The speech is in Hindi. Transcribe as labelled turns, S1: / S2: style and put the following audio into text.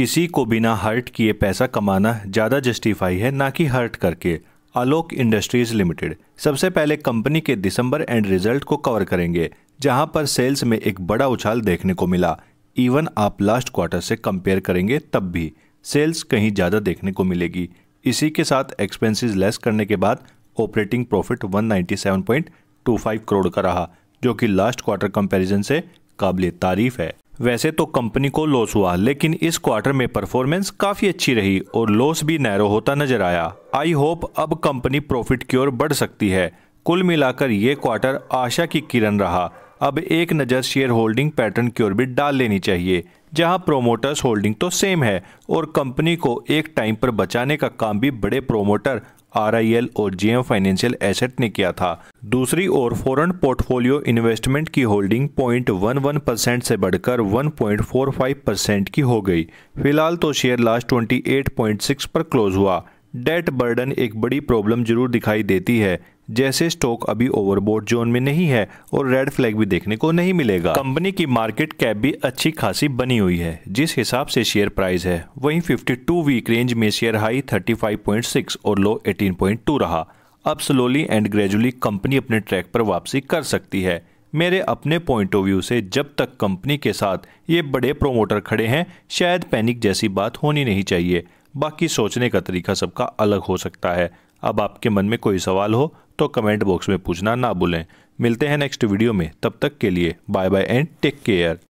S1: किसी को बिना हर्ट किए पैसा कमाना ज़्यादा जस्टिफाई है ना कि हर्ट करके आलोक इंडस्ट्रीज लिमिटेड सबसे पहले कंपनी के दिसंबर एंड रिजल्ट को कवर करेंगे जहां पर सेल्स में एक बड़ा उछाल देखने को मिला इवन आप लास्ट क्वार्टर से कंपेयर करेंगे तब भी सेल्स कहीं ज़्यादा देखने को मिलेगी इसी के साथ एक्सपेंसेस लेस करने के बाद ऑपरेटिंग प्रॉफिट 197.25 करोड़ का रहा जो कि लास्ट क्वार्टर कंपैरिजन से काबिल तारीफ है वैसे तो कंपनी को लॉस हुआ लेकिन इस क्वार्टर में परफॉर्मेंस काफ़ी अच्छी रही और लॉस भी नैरो होता नजर आया आई होप अब कंपनी प्रॉफिट की ओर बढ़ सकती है कुल मिलाकर ये क्वार्टर आशा की किरण रहा अब एक नज़र शेयर होल्डिंग पैटर्न की ओर भी डाल लेनी चाहिए जहां प्रोमोटर्स होल्डिंग तो सेम है और कंपनी को एक टाइम पर बचाने का काम भी बड़े प्रोमोटर आर और जीएम फाइनेंशियल एसेट ने किया था दूसरी ओर फॉरन पोर्टफोलियो इन्वेस्टमेंट की होल्डिंग 0.11 परसेंट से बढ़कर 1.45 परसेंट की हो गई फिलहाल तो शेयर लास्ट 28.6 पर क्लोज हुआ डेट बर्डन एक बड़ी प्रॉब्लम जरूर दिखाई देती है जैसे स्टॉक अभी ओवरबोर्ड जोन में नहीं है और रेड फ्लैग भी देखने को नहीं मिलेगा कंपनी की मार्केट कैप भी अच्छी खासी बनी हुई है जिस हिसाब से शेयर प्राइस है वहीं 52 वीक रेंज में शेयर हाई 35.6 और लो 18.2 रहा अब स्लोली एंड ग्रेजुअली कंपनी अपने ट्रैक पर वापसी कर सकती है मेरे अपने पॉइंट ऑफ व्यू से जब तक कंपनी के साथ ये बड़े प्रोमोटर खड़े हैं शायद पैनिक जैसी बात होनी नहीं चाहिए बाकी सोचने का तरीका सबका अलग हो सकता है अब आपके मन में कोई सवाल हो तो कमेंट बॉक्स में पूछना ना भूलें मिलते हैं नेक्स्ट वीडियो में तब तक के लिए bye bye and take care